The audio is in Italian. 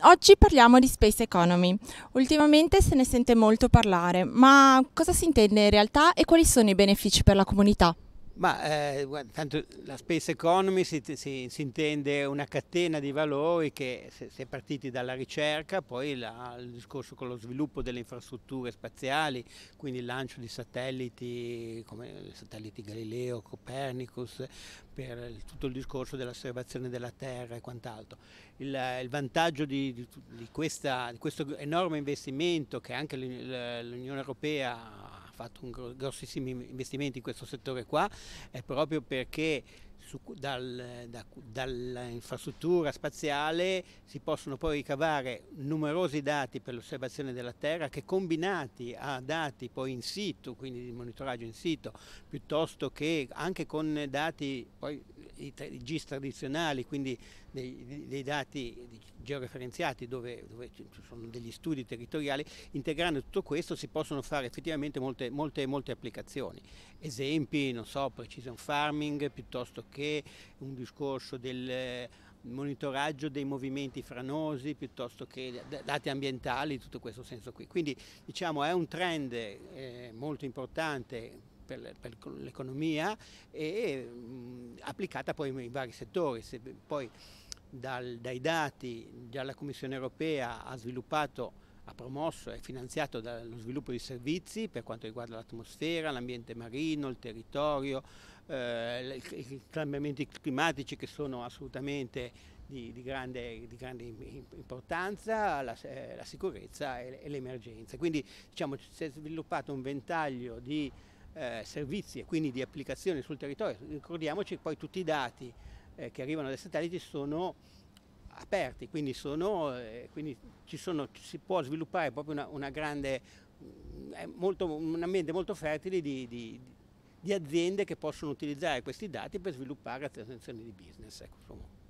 Oggi parliamo di space economy. Ultimamente se ne sente molto parlare, ma cosa si intende in realtà e quali sono i benefici per la comunità? Ma eh, tanto la space economy si, si, si, intende una catena di valori che si è partiti dalla ricerca, poi la, il discorso con lo sviluppo delle infrastrutture spaziali, quindi il lancio di satelliti come i satelliti Galileo, Copernicus, per il, tutto il discorso dell'osservazione della Terra e quant'altro. Il, il vantaggio di, di, di, questa, di questo enorme investimento che anche l'Unione Europea ha fatto un, grossissimi investimenti in questo settore qua, è proprio perché su, dal, da, dall'infrastruttura spaziale si possono poi ricavare numerosi dati per l'osservazione della Terra che combinati a dati poi in sito, quindi di monitoraggio in sito, piuttosto che anche con dati poi i, GIS tradizionali, quindi dei, dei dati georeferenziati dove, dove, ci sono degli studi territoriali, integrando tutto questo si possono fare effettivamente molte, molte, molte applicazioni. Esempi, non so, precision farming piuttosto che un discorso del monitoraggio dei movimenti franosi piuttosto che dati ambientali, tutto questo senso qui. Quindi diciamo è un trend eh, molto importante per, per l'economia e mh, applicata poi nei vari settori. Se poi dal, dai dati già la Commissione europea ha sviluppato ha promosso e finanziato lo sviluppo di servizi per quanto riguarda l'atmosfera, l'ambiente marino, il territorio, eh, i cambiamenti climatici che sono assolutamente di, di, grande, di grande, importanza, la, eh, la sicurezza e, e l'emergenza. Quindi diciamo, si è sviluppato un ventaglio di eh, servizi e quindi di applicazione sul territorio. Ricordiamoci poi tutti i dati eh, che arrivano dai satelliti sono aperti, quindi, sono, eh, quindi sono, si può sviluppare proprio una, una grande, mm, molto, un ambiente molto fertile di, di, di, aziende che possono utilizzare questi dati per sviluppare azioni di business. Ecco,